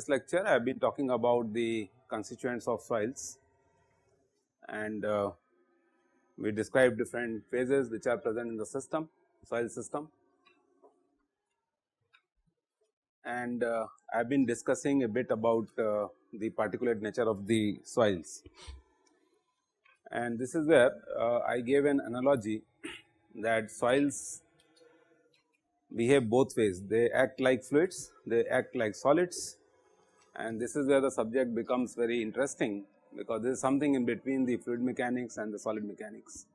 previous lecture I have been talking about the constituents of soils and uh, we described different phases which are present in the system soil system and uh, I have been discussing a bit about uh, the particulate nature of the soils. And this is where uh, I gave an analogy that soils behave both ways. They act like fluids, they act like solids and this is where the subject becomes very interesting because there is something in between the fluid mechanics and the solid mechanics.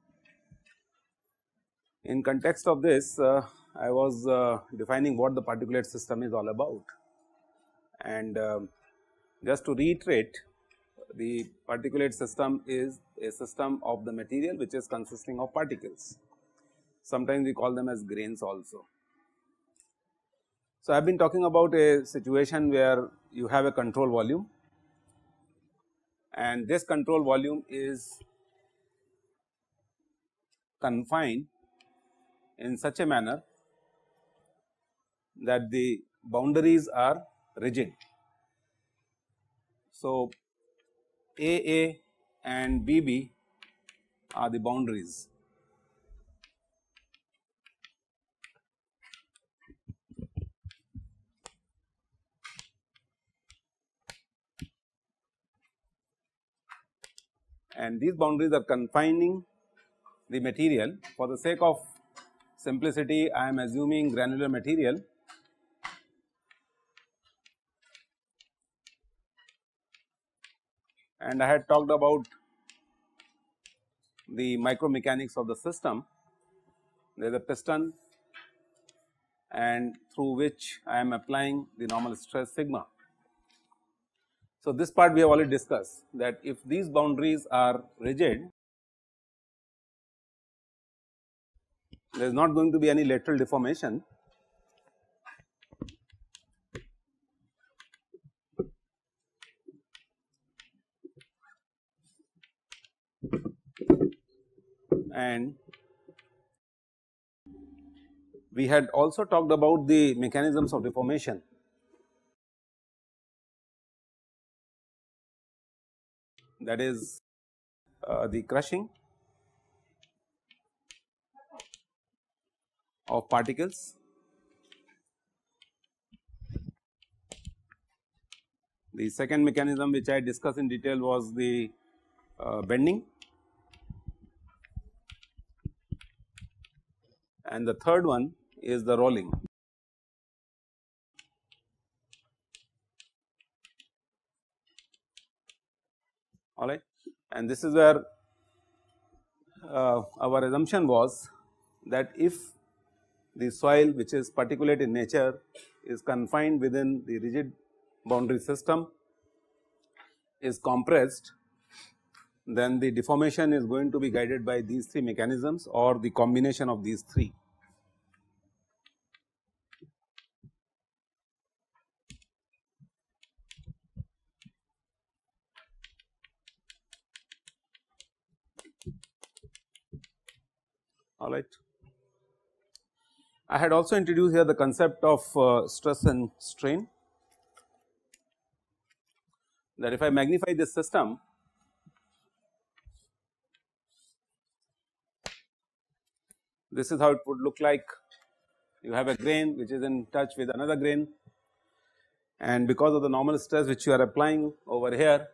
In context of this, uh, I was uh, defining what the particulate system is all about and uh, just to reiterate the particulate system is a system of the material which is consisting of particles. Sometimes we call them as grains also. So, I have been talking about a situation where you have a control volume and this control volume is confined in such a manner that the boundaries are rigid. So, AA and BB are the boundaries and these boundaries are confining the material. For the sake of simplicity, I am assuming granular material. And I had talked about the micromechanics of the system. There is a piston and through which I am applying the normal stress sigma. So, this part we have already discussed that if these boundaries are rigid, there is not going to be any lateral deformation. And we had also talked about the mechanisms of deformation that is uh, the crushing of particles The second mechanism which I discussed in detail was the uh, bending and the third one is the rolling. alright. And this is where uh, our assumption was that if the soil which is particulate in nature is confined within the rigid boundary system is compressed, then the deformation is going to be guided by these three mechanisms or the combination of these three. alright. I had also introduced here the concept of uh, stress and strain that if I magnify this system this is how it would look like you have a grain which is in touch with another grain and because of the normal stress which you are applying over here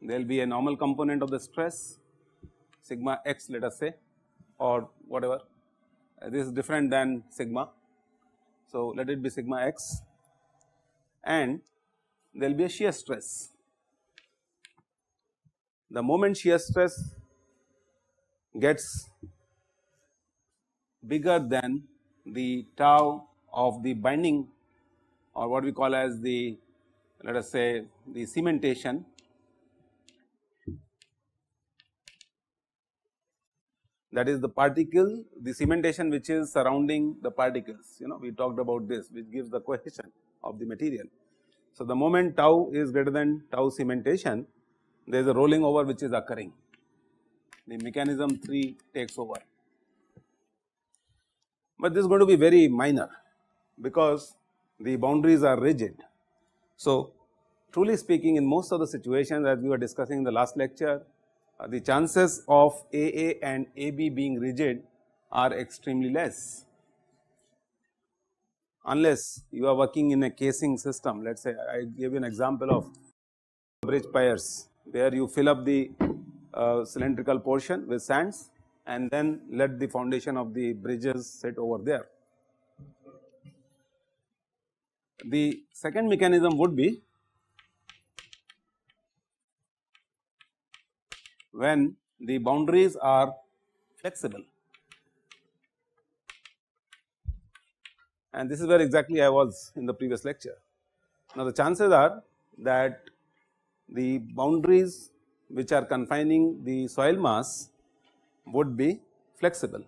there will be a normal component of the stress sigma x let us say or whatever uh, this is different than sigma. So, let it be sigma x and there will be a shear stress. The moment shear stress gets bigger than the tau of the binding or what we call as the let us say the cementation that is the particle, the cementation which is surrounding the particles, you know we talked about this which gives the cohesion of the material. So, the moment tau is greater than tau cementation, there is a rolling over which is occurring, the mechanism 3 takes over. But this is going to be very minor because the boundaries are rigid. So, truly speaking in most of the situations as we were discussing in the last lecture, uh, the chances of AA and AB being rigid are extremely less unless you are working in a casing system. Let us say I gave you an example of bridge piers where you fill up the uh, cylindrical portion with sands and then let the foundation of the bridges sit over there. The second mechanism would be when the boundaries are flexible. And this is where exactly I was in the previous lecture. Now, the chances are that the boundaries which are confining the soil mass would be flexible.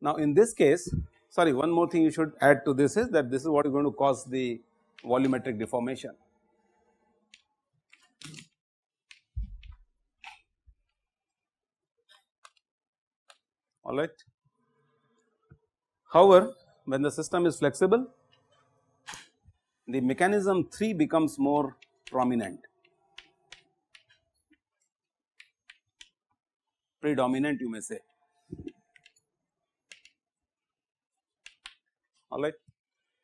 Now, in this case sorry one more thing you should add to this is that this is what is going to cause the volumetric deformation. alright. However, when the system is flexible the mechanism 3 becomes more prominent predominant you may say alright.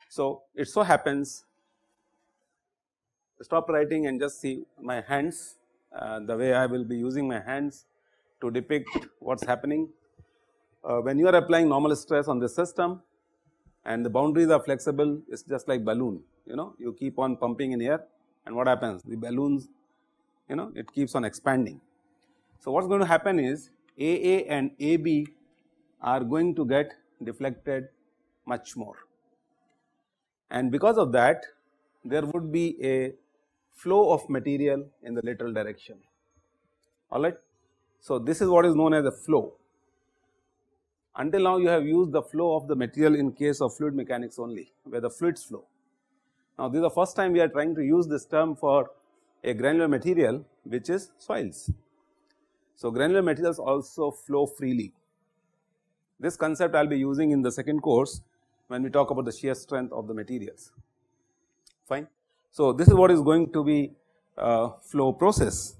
So, it so happens stop writing and just see my hands uh, the way I will be using my hands to depict what is happening uh, when you are applying normal stress on this system and the boundaries are flexible, it is just like balloon, you know, you keep on pumping in air and what happens? The balloons, you know, it keeps on expanding. So, what is going to happen is AA and AB are going to get deflected much more. And because of that, there would be a flow of material in the lateral direction, alright. So, this is what is known as a flow until now you have used the flow of the material in case of fluid mechanics only where the fluids flow. Now, this is the first time we are trying to use this term for a granular material which is soils. So, granular materials also flow freely. This concept I will be using in the second course when we talk about the shear strength of the materials fine. So, this is what is going to be uh, flow process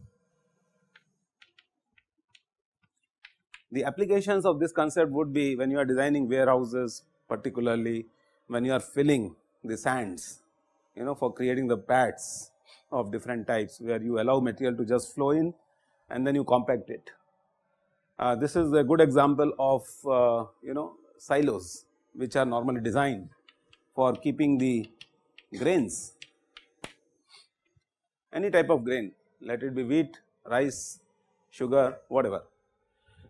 The applications of this concept would be when you are designing warehouses particularly when you are filling the sands you know for creating the pads of different types where you allow material to just flow in and then you compact it. Uh, this is a good example of uh, you know silos which are normally designed for keeping the grains any type of grain let it be wheat, rice, sugar whatever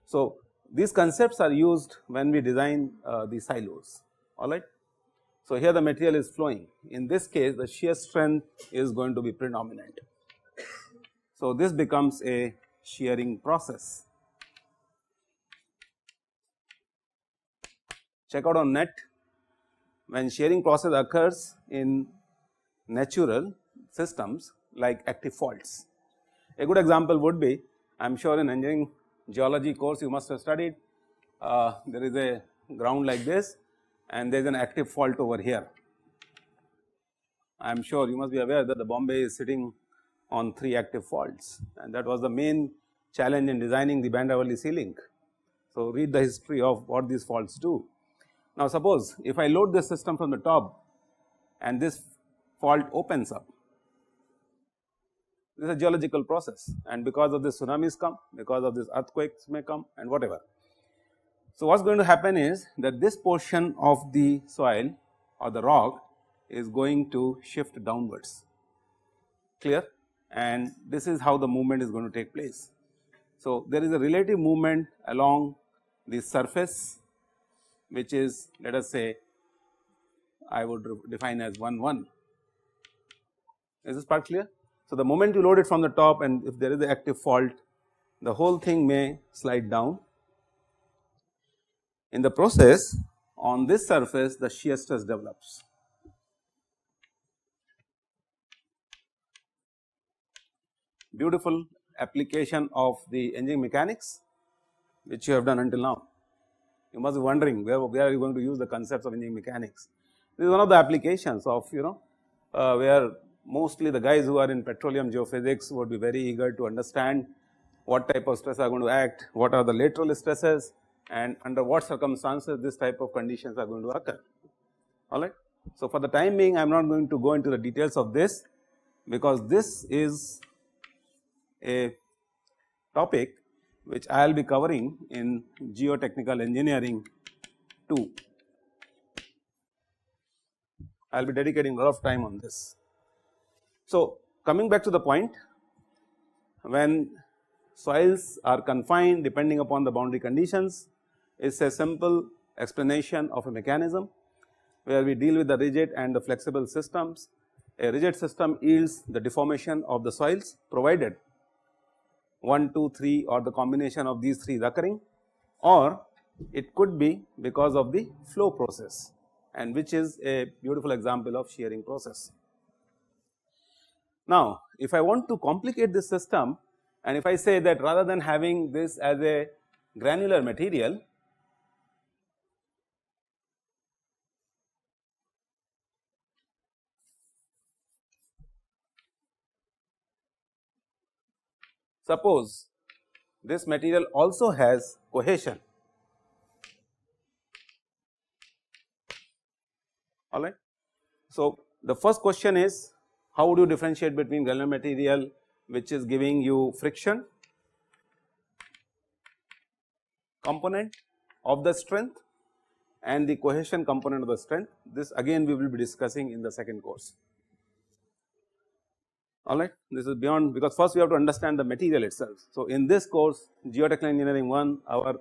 so, these concepts are used when we design uh, the silos alright. So, here the material is flowing in this case the shear strength is going to be predominant. So, this becomes a shearing process. Check out on net when shearing process occurs in natural systems like active faults. A good example would be I am sure in engineering geology course you must have studied, uh, there is a ground like this and there is an active fault over here. I am sure you must be aware that the Bombay is sitting on three active faults and that was the main challenge in designing the Bandavali sea link. So, read the history of what these faults do. Now, suppose if I load this system from the top and this fault opens up, this is a geological process and because of this tsunamis come, because of this earthquakes may come and whatever. So, what is going to happen is that this portion of the soil or the rock is going to shift downwards, clear? And this is how the movement is going to take place. So, there is a relative movement along the surface which is let us say I would define as 1 1. Is this part clear? So, the moment you load it from the top and if there is the active fault, the whole thing may slide down. In the process, on this surface, the shear stress develops. Beautiful application of the engine mechanics, which you have done until now. You must be wondering where, where are you going to use the concepts of engine mechanics. This is one of the applications of you know uh, where mostly the guys who are in petroleum geophysics would be very eager to understand what type of stress are going to act, what are the lateral stresses and under what circumstances this type of conditions are going to occur, alright. So, for the time being I am not going to go into the details of this because this is a topic which I will be covering in geotechnical engineering 2. I will be dedicating a lot of time on this. So, coming back to the point when soils are confined depending upon the boundary conditions is a simple explanation of a mechanism where we deal with the rigid and the flexible systems. A rigid system yields the deformation of the soils provided 1, 2, 3 or the combination of these three is occurring or it could be because of the flow process and which is a beautiful example of shearing process. Now, if I want to complicate this system and if I say that rather than having this as a granular material, suppose this material also has cohesion all right. So, the first question is how would you differentiate between granular material which is giving you friction component of the strength and the cohesion component of the strength. This again we will be discussing in the second course. Alright, this is beyond because first we have to understand the material itself. So, in this course geotechnical engineering 1 our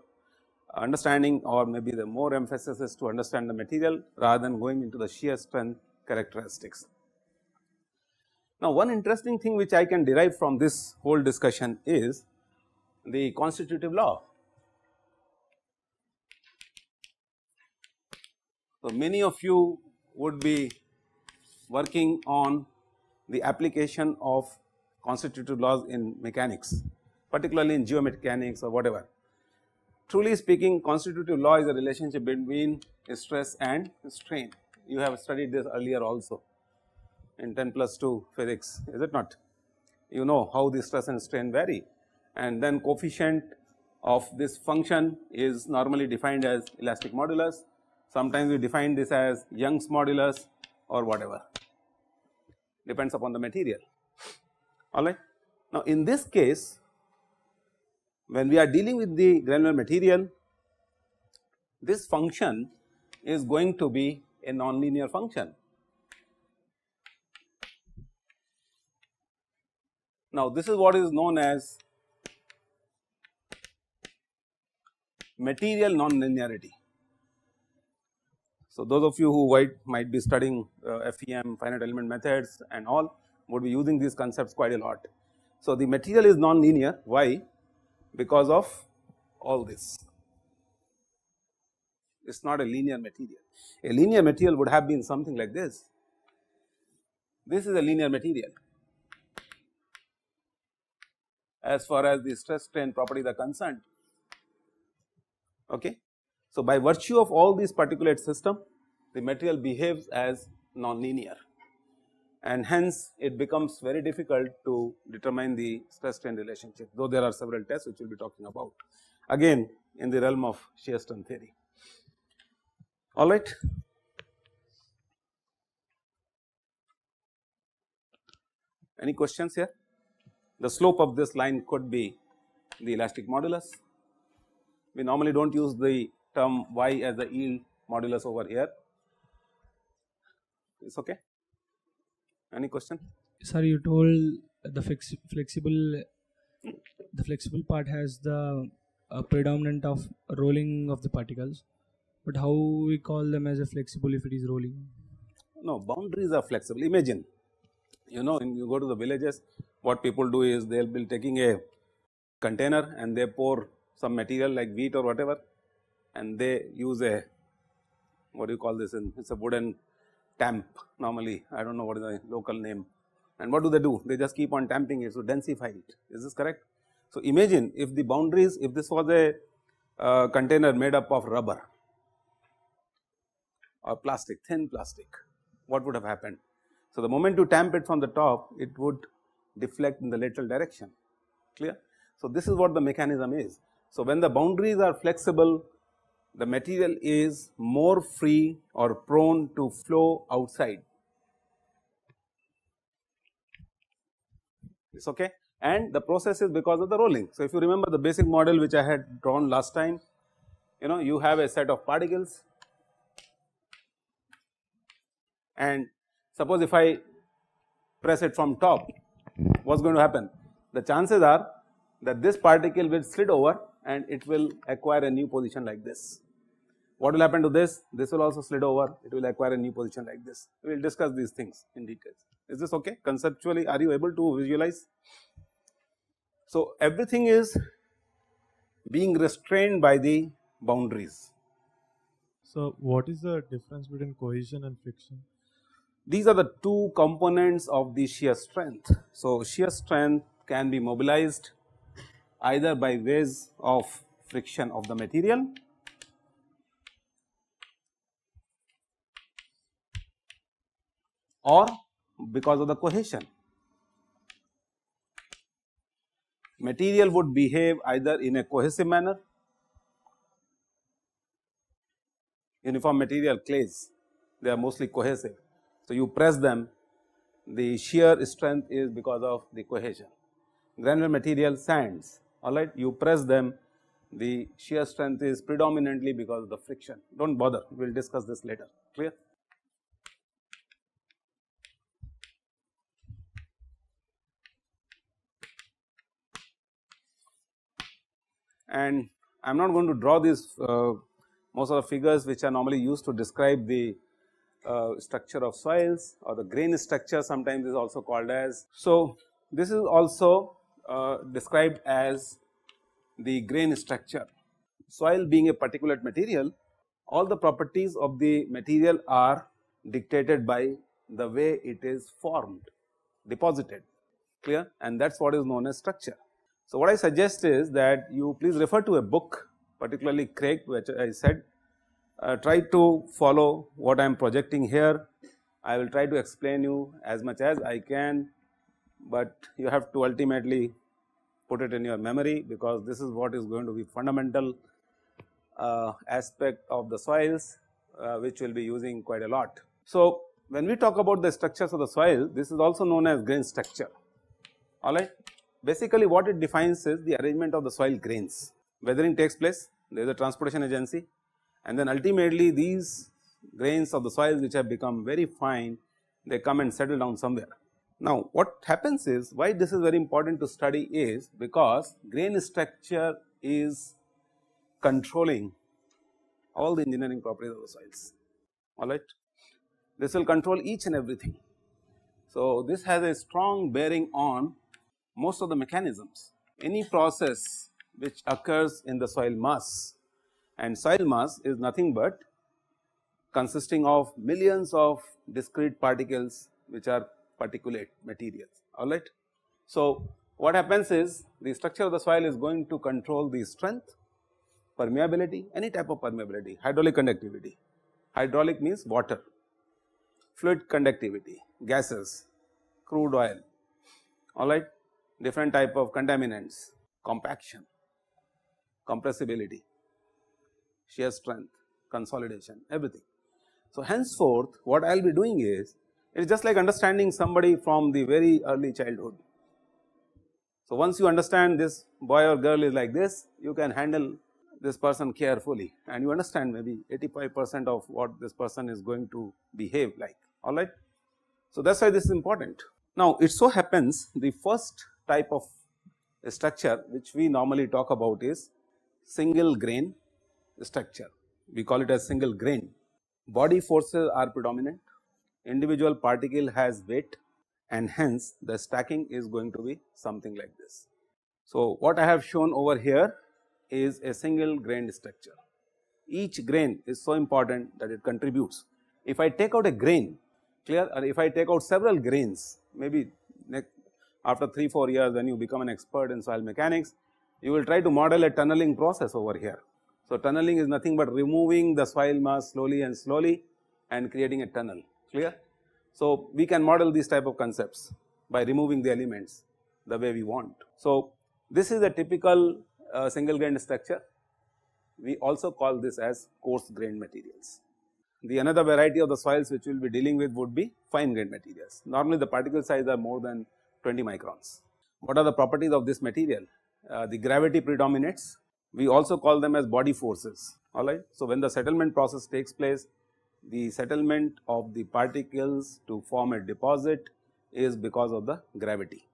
understanding or maybe the more emphasis is to understand the material rather than going into the shear strength characteristics. Now, one interesting thing which I can derive from this whole discussion is the constitutive law. So, many of you would be working on the application of constitutive laws in mechanics, particularly in geomechanics or whatever. Truly speaking, constitutive law is a relationship between stress and strain. You have studied this earlier also in 10 plus 2 physics is it not? You know how the stress and strain vary and then coefficient of this function is normally defined as elastic modulus. Sometimes we define this as Young's modulus or whatever depends upon the material alright. Now, in this case when we are dealing with the granular material this function is going to be a nonlinear function Now, this is what is known as material nonlinearity. So, those of you who might, might be studying uh, FEM finite element methods and all would be using these concepts quite a lot. So, the material is nonlinear why because of all this it is not a linear material. A linear material would have been something like this, this is a linear material as far as the stress strain properties are concerned. Okay. So, by virtue of all these particulate system, the material behaves as nonlinear and hence it becomes very difficult to determine the stress strain relationship, though there are several tests which we will be talking about again in the realm of shear strain theory. All right. Any questions here? the slope of this line could be the elastic modulus. We normally do not use the term y as the yield modulus over here. It's okay. Any question? Sir, you told the flexible the flexible part has the uh, predominant of rolling of the particles, but how we call them as a flexible if it is rolling? No, boundaries are flexible. Imagine you know when you go to the villages what people do is they'll be taking a container and they pour some material like wheat or whatever and they use a what do you call this in it's a wooden tamp normally I do not know what is the local name and what do they do they just keep on tamping it to so densify it is this correct. So, imagine if the boundaries if this was a uh, container made up of rubber or plastic thin plastic what would have happened so, the moment you tamp it from the top, it would deflect in the lateral direction, clear. So, this is what the mechanism is. So, when the boundaries are flexible, the material is more free or prone to flow outside. It's okay. And the process is because of the rolling. So, if you remember the basic model which I had drawn last time, you know you have a set of particles and Suppose if I press it from top, what's going to happen? The chances are that this particle will slid over and it will acquire a new position like this. What will happen to this? This will also slid over, it will acquire a new position like this. We will discuss these things in details. Is this okay? Conceptually, are you able to visualize? So, everything is being restrained by the boundaries. So, what is the difference between cohesion and friction? These are the two components of the shear strength. So, shear strength can be mobilized either by ways of friction of the material or because of the cohesion. Material would behave either in a cohesive manner, uniform material clays, they are mostly cohesive so, you press them the shear strength is because of the cohesion. Granular material sands alright you press them the shear strength is predominantly because of the friction do not bother we will discuss this later clear. And I am not going to draw these uh, most of the figures which are normally used to describe the uh, structure of soils or the grain structure sometimes is also called as. So, this is also uh, described as the grain structure. Soil being a particulate material, all the properties of the material are dictated by the way it is formed, deposited, clear and that is what is known as structure. So, what I suggest is that you please refer to a book particularly Craig which I said uh, try to follow what I am projecting here. I will try to explain you as much as I can, but you have to ultimately put it in your memory because this is what is going to be fundamental uh, aspect of the soils uh, which we will be using quite a lot. So, when we talk about the structures of the soil, this is also known as grain structure, alright. Basically what it defines is the arrangement of the soil grains, weathering takes place, there is a transportation agency, and then ultimately these grains of the soils which have become very fine they come and settle down somewhere. Now what happens is why this is very important to study is because grain structure is controlling all the engineering properties of the soils alright. This will control each and everything. So this has a strong bearing on most of the mechanisms any process which occurs in the soil mass and soil mass is nothing but consisting of millions of discrete particles which are particulate materials alright. So, what happens is the structure of the soil is going to control the strength, permeability, any type of permeability, hydraulic conductivity, hydraulic means water, fluid conductivity, gases, crude oil alright, different type of contaminants, compaction, compressibility shear strength, consolidation everything. So, henceforth what I will be doing is it is just like understanding somebody from the very early childhood. So, once you understand this boy or girl is like this you can handle this person carefully and you understand maybe 85 percent of what this person is going to behave like alright. So, that is why this is important. Now, it so happens the first type of structure which we normally talk about is single grain structure. We call it as single grain. Body forces are predominant, individual particle has weight and hence the stacking is going to be something like this. So, what I have shown over here is a single grain structure. Each grain is so important that it contributes. If I take out a grain clear or if I take out several grains maybe after 3 4 years when you become an expert in soil mechanics you will try to model a tunneling process over here. So, tunneling is nothing but removing the soil mass slowly and slowly and creating a tunnel, clear? So, we can model these type of concepts by removing the elements the way we want. So, this is a typical uh, single grained structure. We also call this as coarse grained materials. The another variety of the soils which we will be dealing with would be fine grained materials. Normally the particle size are more than 20 microns. What are the properties of this material? Uh, the gravity predominates we also call them as body forces alright. So, when the settlement process takes place the settlement of the particles to form a deposit is because of the gravity.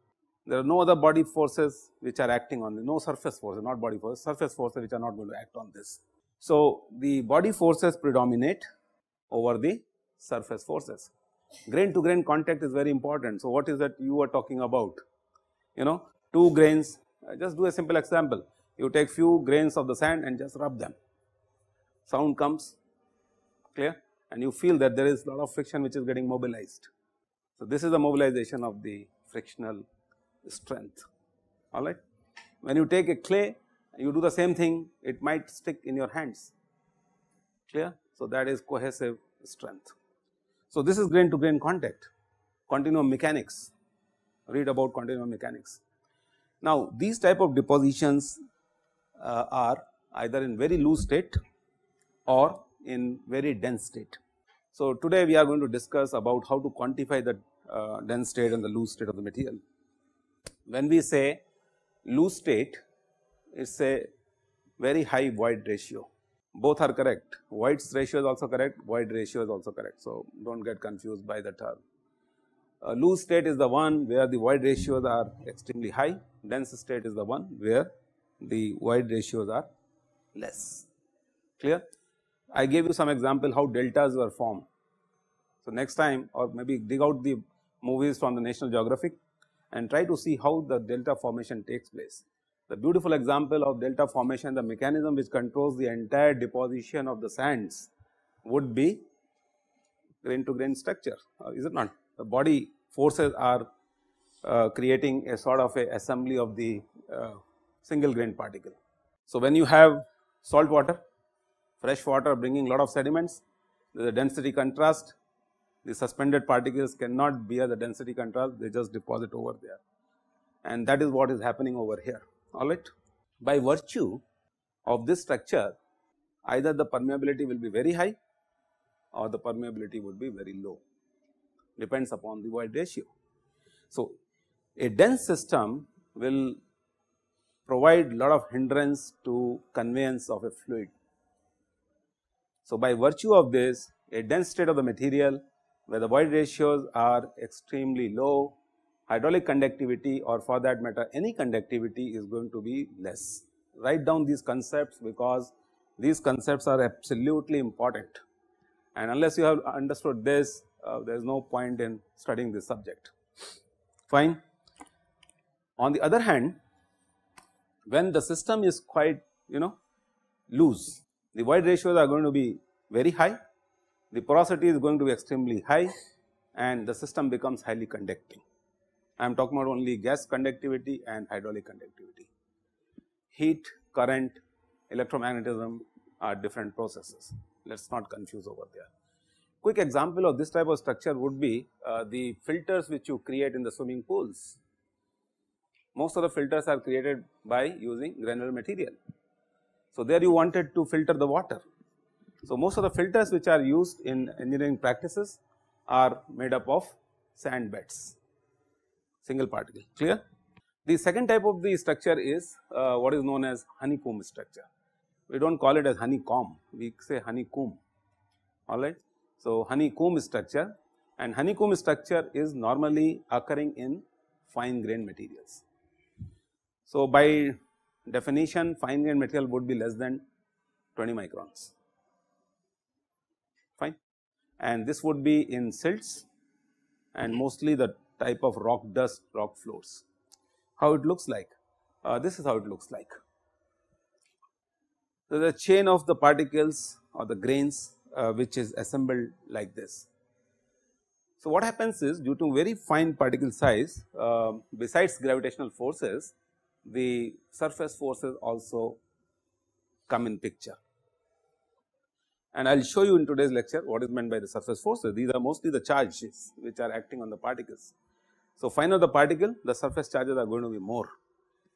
There are no other body forces which are acting on no surface forces not body forces surface forces which are not going to act on this. So, the body forces predominate over the surface forces. Grain to grain contact is very important. So, what is that you are talking about? You know two grains uh, just do a simple example you take few grains of the sand and just rub them, sound comes clear and you feel that there is lot of friction which is getting mobilized. So, this is the mobilization of the frictional strength alright. When you take a clay you do the same thing it might stick in your hands clear. So, that is cohesive strength. So, this is grain to grain contact continuum mechanics read about continuum mechanics. Now, these type of depositions uh, are either in very loose state or in very dense state. So, today we are going to discuss about how to quantify the uh, dense state and the loose state of the material. When we say loose state, it is a very high void ratio, both are correct, voids ratio is also correct, void ratio is also correct. So, do not get confused by the term. Uh, loose state is the one where the void ratios are extremely high, dense state is the one where the void ratios are less clear. I gave you some example how deltas were formed. So, next time or maybe dig out the movies from the National Geographic and try to see how the delta formation takes place. The beautiful example of delta formation the mechanism which controls the entire deposition of the sands would be grain to grain structure uh, is it not the body forces are uh, creating a sort of a assembly of the uh, single grain particle. So, when you have salt water, fresh water bringing lot of sediments, there is a density contrast, the suspended particles cannot bear the density contrast, they just deposit over there and that is what is happening over here, alright. By virtue of this structure, either the permeability will be very high or the permeability would be very low, depends upon the void ratio. So, a dense system will provide lot of hindrance to conveyance of a fluid. So, by virtue of this a dense state of the material where the void ratios are extremely low, hydraulic conductivity or for that matter any conductivity is going to be less. Write down these concepts because these concepts are absolutely important and unless you have understood this uh, there is no point in studying this subject fine. On the other hand when the system is quite you know loose, the void ratios are going to be very high, the porosity is going to be extremely high and the system becomes highly conducting. I am talking about only gas conductivity and hydraulic conductivity. Heat, current, electromagnetism are different processes, let us not confuse over there. Quick example of this type of structure would be uh, the filters which you create in the swimming pools most of the filters are created by using granular material. So, there you wanted to filter the water. So, most of the filters which are used in engineering practices are made up of sand beds, single particle, clear? The second type of the structure is uh, what is known as honeycomb structure. We do not call it as honeycomb, we say honeycomb, alright. So, honeycomb structure and honeycomb structure is normally occurring in fine grained materials. So, by definition fine grain material would be less than 20 microns fine and this would be in silts and mostly the type of rock dust rock floors. How it looks like? Uh, this is how it looks like. So, the chain of the particles or the grains uh, which is assembled like this. So, what happens is due to very fine particle size uh, besides gravitational forces the surface forces also come in picture. And I will show you in today's lecture what is meant by the surface forces. These are mostly the charges which are acting on the particles. So, finer the particle, the surface charges are going to be more.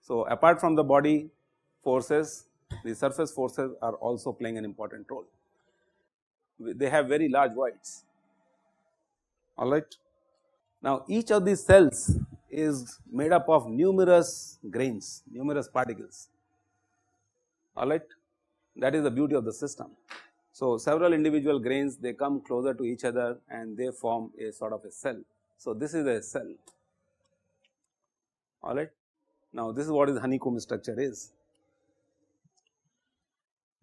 So, apart from the body forces, the surface forces are also playing an important role. They have very large voids, alright. Now, each of these cells is made up of numerous grains, numerous particles, alright. That is the beauty of the system. So, several individual grains they come closer to each other and they form a sort of a cell. So, this is a cell, alright. Now, this is what is honeycomb structure is.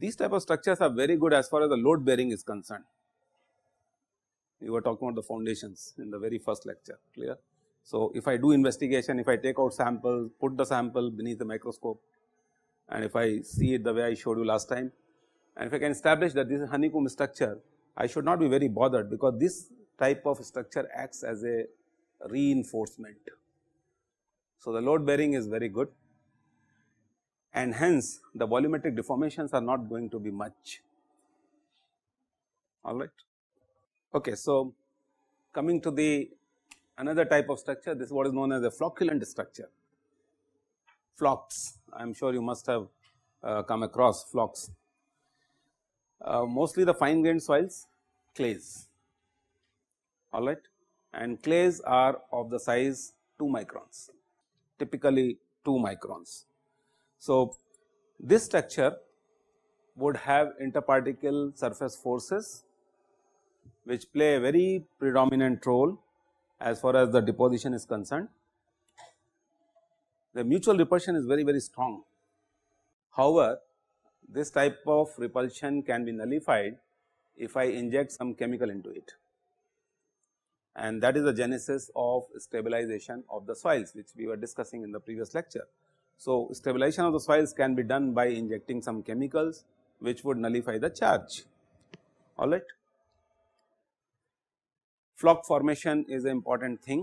These type of structures are very good as far as the load bearing is concerned. You were talking about the foundations in the very first lecture, clear? So, if I do investigation, if I take out samples, put the sample beneath the microscope and if I see it the way I showed you last time and if I can establish that this is honeycomb structure, I should not be very bothered because this type of structure acts as a reinforcement. So, the load bearing is very good and hence the volumetric deformations are not going to be much, alright. Okay, so coming to the another type of structure, this is what is known as a flocculant structure. Flocks, I am sure you must have uh, come across flocks. Uh, mostly the fine grained soils, clays, all right, and clays are of the size 2 microns, typically 2 microns. So, this structure would have interparticle surface forces which play a very predominant role as far as the deposition is concerned. The mutual repulsion is very very strong. However, this type of repulsion can be nullified if I inject some chemical into it and that is the genesis of stabilization of the soils which we were discussing in the previous lecture. So, stabilization of the soils can be done by injecting some chemicals which would nullify the charge all right flock formation is an important thing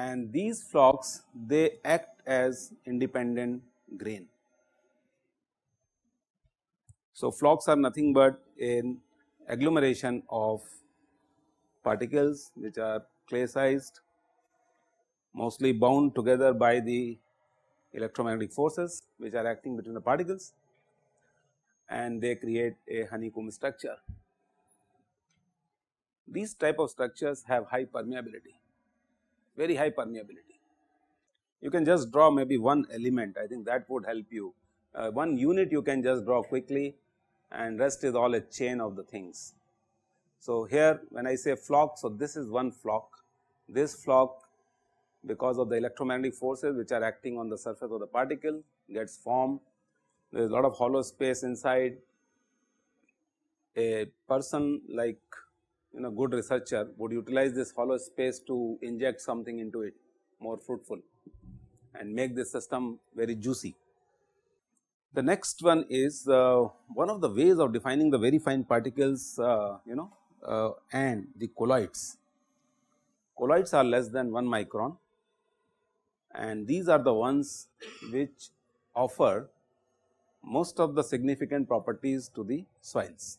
and these flocks they act as independent grain. So, flocks are nothing but an agglomeration of particles which are clay sized mostly bound together by the electromagnetic forces which are acting between the particles and they create a honeycomb structure. These type of structures have high permeability, very high permeability. You can just draw maybe one element, I think that would help you. Uh, one unit you can just draw quickly and rest is all a chain of the things. So, here when I say flock, so this is one flock, this flock because of the electromagnetic forces which are acting on the surface of the particle gets formed. There is a lot of hollow space inside. A person like you know good researcher would utilize this hollow space to inject something into it more fruitful and make the system very juicy. The next one is uh, one of the ways of defining the very fine particles uh, you know uh, and the colloids. Colloids are less than 1 micron and these are the ones which offer most of the significant properties to the soils.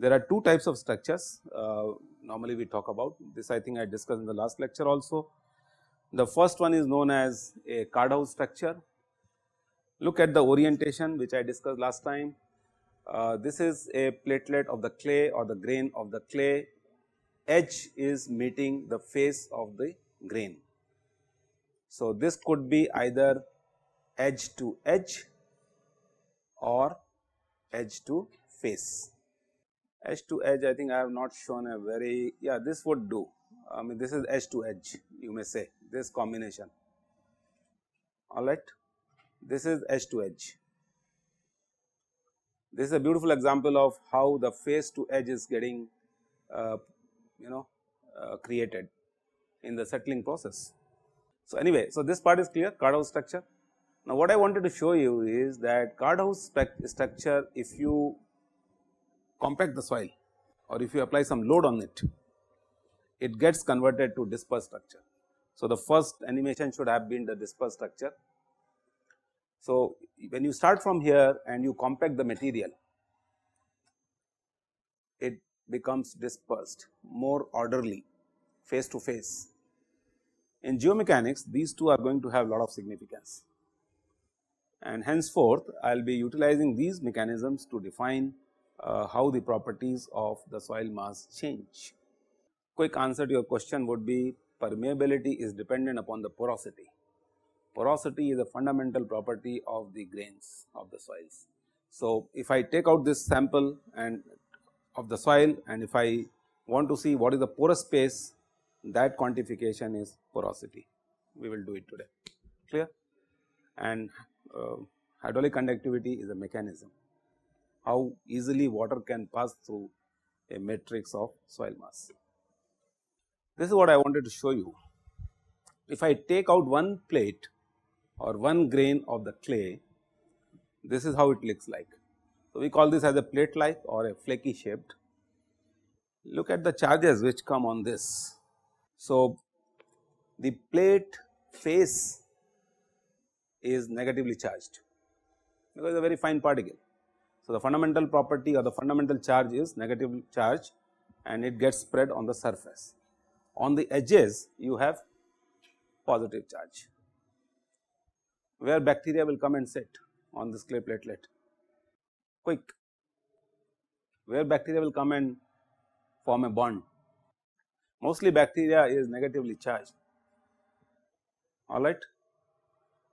There are two types of structures uh, normally we talk about this I think I discussed in the last lecture also. The first one is known as a card house structure. Look at the orientation which I discussed last time. Uh, this is a platelet of the clay or the grain of the clay. Edge is meeting the face of the grain. So, this could be either edge to edge or edge to face edge to edge I think I have not shown a very yeah this would do I mean this is edge to edge you may say this combination alright this is edge to edge. This is a beautiful example of how the face to edge is getting uh, you know uh, created in the settling process. So, anyway so this part is clear card house structure. Now, what I wanted to show you is that card house structure if you compact the soil or if you apply some load on it, it gets converted to dispersed structure. So, the first animation should have been the dispersed structure. So, when you start from here and you compact the material, it becomes dispersed more orderly face to face. In geomechanics, these two are going to have a lot of significance and henceforth I will be utilizing these mechanisms to define uh, how the properties of the soil mass change. Quick answer to your question would be permeability is dependent upon the porosity. Porosity is a fundamental property of the grains of the soils. So, if I take out this sample and of the soil and if I want to see what is the porous space that quantification is porosity. We will do it today, clear? And uh, hydraulic conductivity is a mechanism how easily water can pass through a matrix of soil mass. This is what I wanted to show you. If I take out one plate or one grain of the clay, this is how it looks like. So, we call this as a plate like or a flaky shaped. Look at the charges which come on this. So, the plate face is negatively charged because it is a very fine particle. So, the fundamental property or the fundamental charge is negative charge and it gets spread on the surface. On the edges you have positive charge where bacteria will come and sit on this clay platelet quick where bacteria will come and form a bond. Mostly bacteria is negatively charged alright.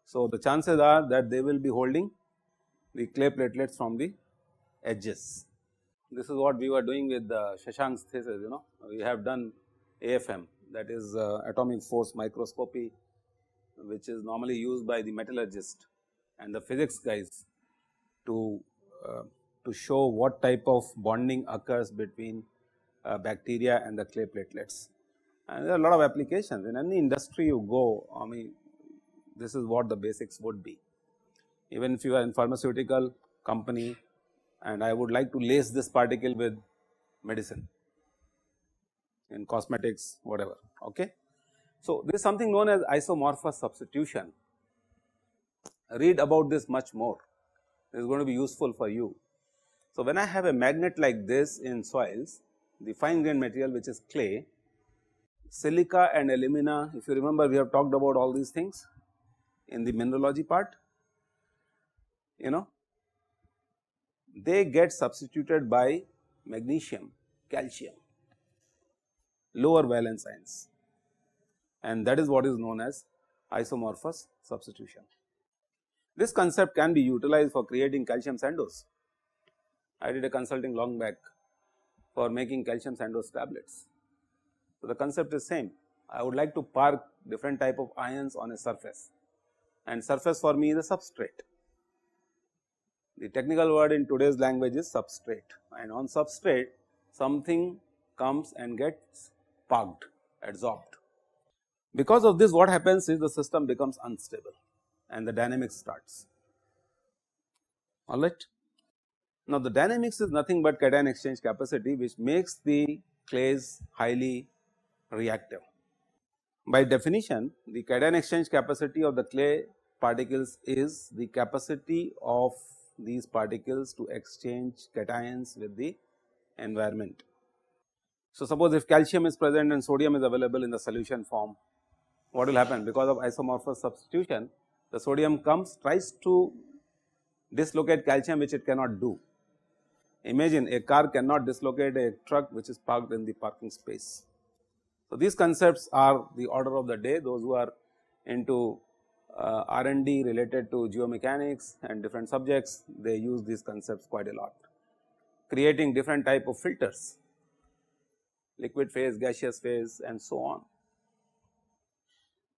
So, the chances are that they will be holding the clay platelets from the edges. This is what we were doing with the uh, Shashank's thesis, you know, we have done AFM that is uh, atomic force microscopy which is normally used by the metallurgist and the physics guys to, uh, to show what type of bonding occurs between uh, bacteria and the clay platelets. And there are a lot of applications in any industry you go, I mean this is what the basics would be even if you are in pharmaceutical company and I would like to lace this particle with medicine in cosmetics whatever okay. So, there is something known as isomorphous substitution read about this much more it is going to be useful for you. So, when I have a magnet like this in soils the fine grained material which is clay silica and alumina if you remember we have talked about all these things in the mineralogy part you know they get substituted by magnesium, calcium, lower valence ions and that is what is known as isomorphous substitution. This concept can be utilized for creating calcium sandos. I did a consulting long back for making calcium sandos tablets. So, the concept is same. I would like to park different type of ions on a surface and surface for me is a substrate. The technical word in today's language is substrate and on substrate something comes and gets parked, adsorbed. Because of this what happens is the system becomes unstable and the dynamics starts, alright. Now, the dynamics is nothing but cation exchange capacity which makes the clays highly reactive. By definition, the cation exchange capacity of the clay particles is the capacity of these particles to exchange cations with the environment. So, suppose if calcium is present and sodium is available in the solution form, what will happen? Because of isomorphous substitution, the sodium comes tries to dislocate calcium which it cannot do. Imagine a car cannot dislocate a truck which is parked in the parking space. So, these concepts are the order of the day those who are into uh, R&D related to geomechanics and different subjects, they use these concepts quite a lot. Creating different type of filters, liquid phase, gaseous phase and so on.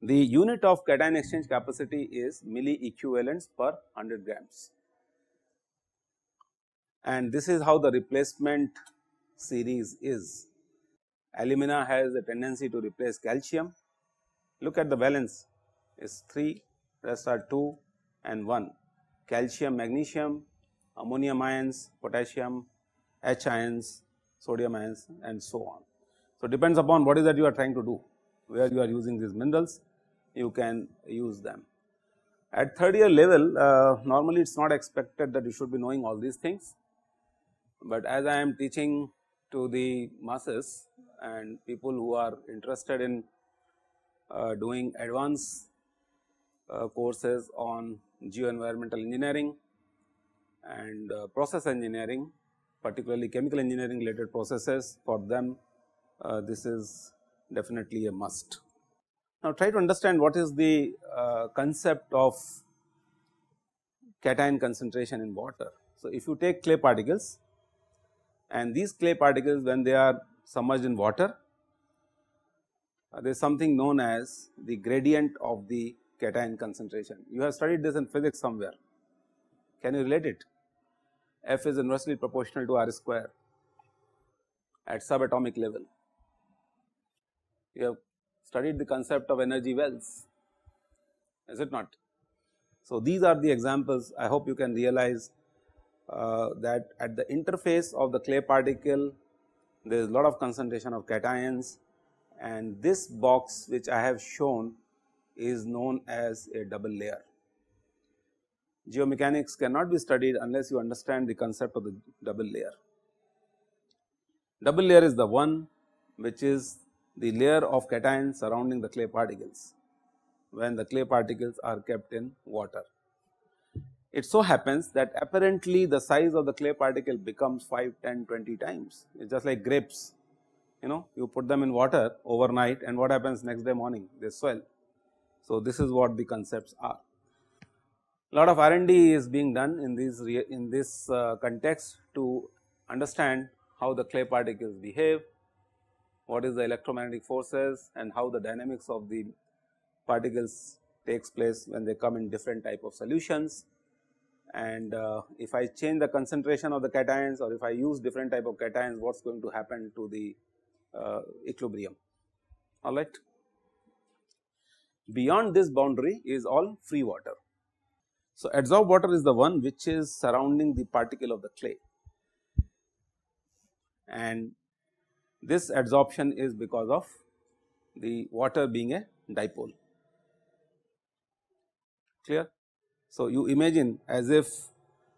The unit of cation exchange capacity is milli equivalents per 100 grams and this is how the replacement series is. Alumina has a tendency to replace calcium. Look at the balance is 3, rest are 2 and 1. Calcium, magnesium, ammonium ions, potassium, H ions, sodium ions and so on. So, depends upon what is that you are trying to do, where you are using these minerals, you can use them. At third year level, uh, normally it is not expected that you should be knowing all these things, but as I am teaching to the masses and people who are interested in uh, doing advanced uh, courses on geoenvironmental engineering and uh, process engineering particularly chemical engineering related processes for them uh, this is definitely a must. Now, try to understand what is the uh, concept of cation concentration in water. So, if you take clay particles and these clay particles when they are submerged in water, uh, there is something known as the gradient of the cation concentration. You have studied this in physics somewhere. Can you relate it? F is inversely proportional to R square at subatomic level. You have studied the concept of energy wells, is it not? So, these are the examples I hope you can realize uh, that at the interface of the clay particle there is lot of concentration of cations and this box which I have shown is known as a double layer. Geomechanics cannot be studied unless you understand the concept of the double layer. Double layer is the one which is the layer of cation surrounding the clay particles when the clay particles are kept in water. It so happens that apparently the size of the clay particle becomes 5, 10, 20 times. It is just like grapes, you know, you put them in water overnight and what happens next day morning? They swell. So, this is what the concepts are. Lot of R&D is being done in this in this uh, context to understand how the clay particles behave, what is the electromagnetic forces and how the dynamics of the particles takes place when they come in different type of solutions. And uh, if I change the concentration of the cations or if I use different type of cations, what is going to happen to the uh, equilibrium, alright beyond this boundary is all free water. So, adsorbed water is the one which is surrounding the particle of the clay and this adsorption is because of the water being a dipole clear. So, you imagine as if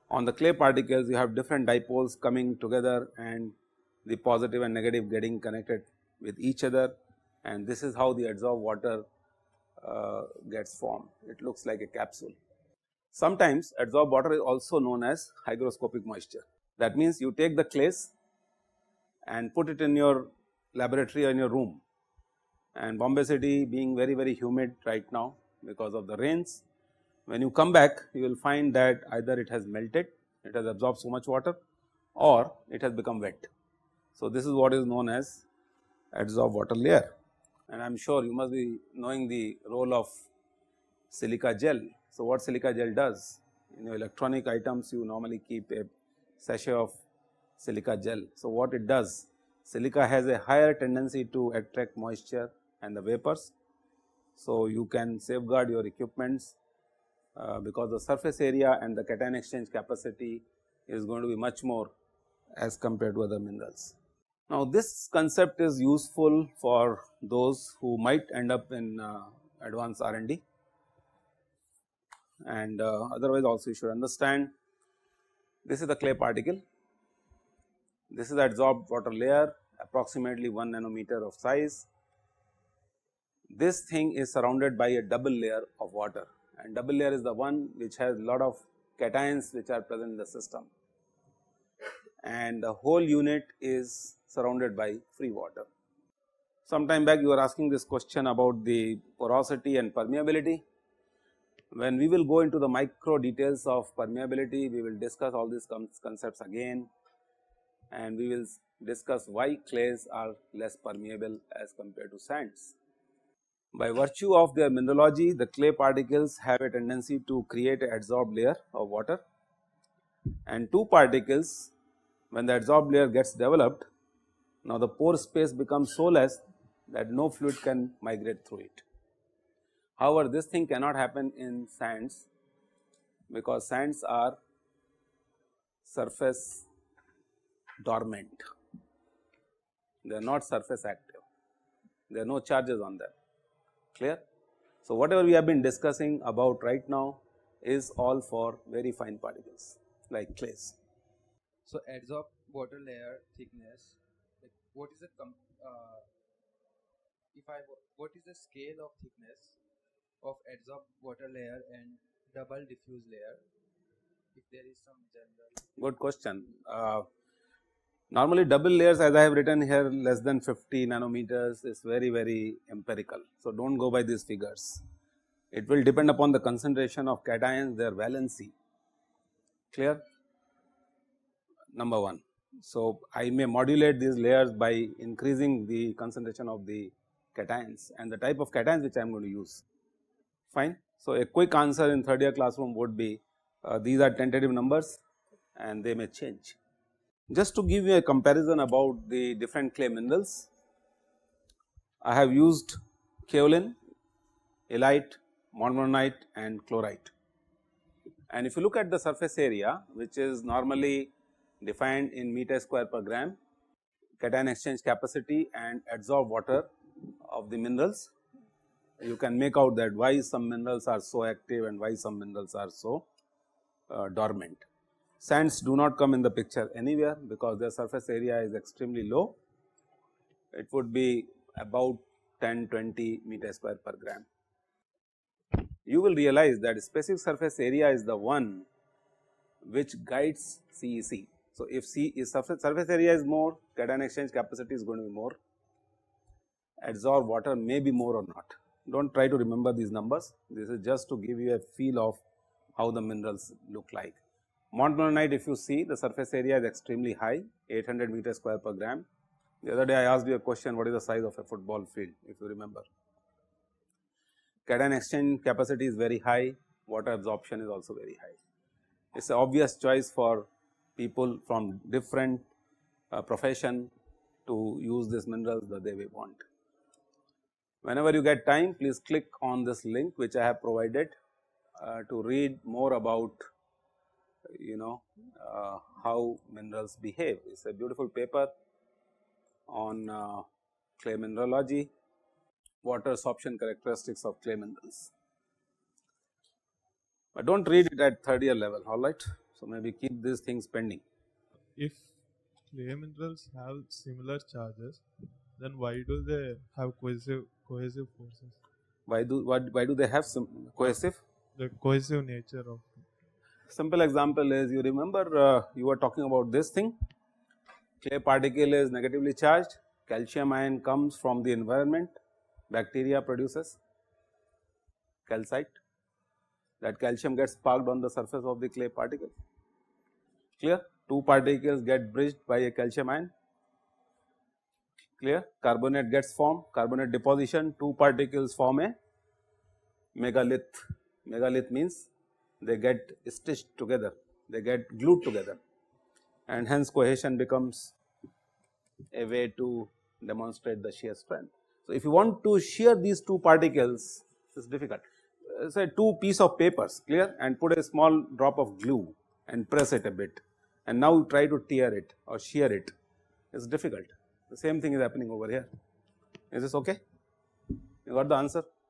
on the clay particles you have different dipoles coming together and the positive and negative getting connected with each other and this is how the adsorbed water uh, gets formed. It looks like a capsule. Sometimes adsorbed water is also known as hygroscopic moisture. That means you take the clays and put it in your laboratory or in your room. And Bombay city being very, very humid right now because of the rains. When you come back, you will find that either it has melted, it has absorbed so much water or it has become wet. So, this is what is known as adsorbed water layer and I am sure you must be knowing the role of silica gel. So, what silica gel does in your electronic items you normally keep a sachet of silica gel. So, what it does silica has a higher tendency to attract moisture and the vapors. So, you can safeguard your equipments uh, because the surface area and the cation exchange capacity is going to be much more as compared to other minerals. Now, this concept is useful for those who might end up in uh, advanced R and D and uh, otherwise also you should understand this is the clay particle, this is the adsorbed water layer approximately 1 nanometer of size. This thing is surrounded by a double layer of water and double layer is the one which has lot of cations which are present in the system and the whole unit is surrounded by free water. Some time back you were asking this question about the porosity and permeability. When we will go into the micro details of permeability, we will discuss all these concepts again and we will discuss why clays are less permeable as compared to sands. By virtue of their mineralogy, the clay particles have a tendency to create an adsorbed layer of water and two particles when the adsorbed layer gets developed, now, the pore space becomes so less that no fluid can migrate through it. However, this thing cannot happen in sands because sands are surface dormant, they are not surface active, there are no charges on them, clear. So, whatever we have been discussing about right now is all for very fine particles like clays. So, adsorb water layer thickness what is the uh, if I what is the scale of thickness of adsorbed water layer and double diffuse layer if there is some general good question uh, normally double layers as I have written here less than 50 nanometers is very very empirical. So, do not go by these figures it will depend upon the concentration of cations their valency clear number 1. So, I may modulate these layers by increasing the concentration of the cations and the type of cations which I am going to use fine. So, a quick answer in third year classroom would be uh, these are tentative numbers and they may change. Just to give you a comparison about the different clay minerals, I have used kaolin, elite, montmorillonite and chlorite. And if you look at the surface area which is normally defined in meter square per gram, cation exchange capacity and adsorb water of the minerals. You can make out that why some minerals are so active and why some minerals are so uh, dormant. Sands do not come in the picture anywhere because their surface area is extremely low. It would be about 10 20 meter square per gram. You will realize that specific surface area is the one which guides CEC so, if C is surface, surface area is more, cation exchange capacity is going to be more, adsorb water may be more or not. Do not try to remember these numbers, this is just to give you a feel of how the minerals look like. Montmorillonite if you see the surface area is extremely high 800 meter square per gram. The other day I asked you a question what is the size of a football field if you remember. Cation exchange capacity is very high, water absorption is also very high. It is an obvious choice for people from different uh, profession to use these minerals the way we want. Whenever you get time please click on this link which I have provided uh, to read more about you know uh, how minerals behave. It is a beautiful paper on uh, clay mineralogy, water absorption characteristics of clay minerals. But do not read it at third year level alright. So, maybe keep these things pending. If clay minerals have similar charges, then why do they have cohesive cohesive forces? Why do why, why do they have some cohesive? The cohesive nature of. Simple example is you remember uh, you were talking about this thing. Clay particle is negatively charged. Calcium ion comes from the environment. Bacteria produces calcite. That calcium gets parked on the surface of the clay particle clear two particles get bridged by a calcium ion clear carbonate gets formed carbonate deposition two particles form a megalith megalith means they get stitched together they get glued together and hence cohesion becomes a way to demonstrate the shear strength. So, if you want to shear these two particles it is difficult say two piece of papers clear and put a small drop of glue and press it a bit and now you try to tear it or shear it, it's difficult. The same thing is happening over here. Is this okay? You got the answer?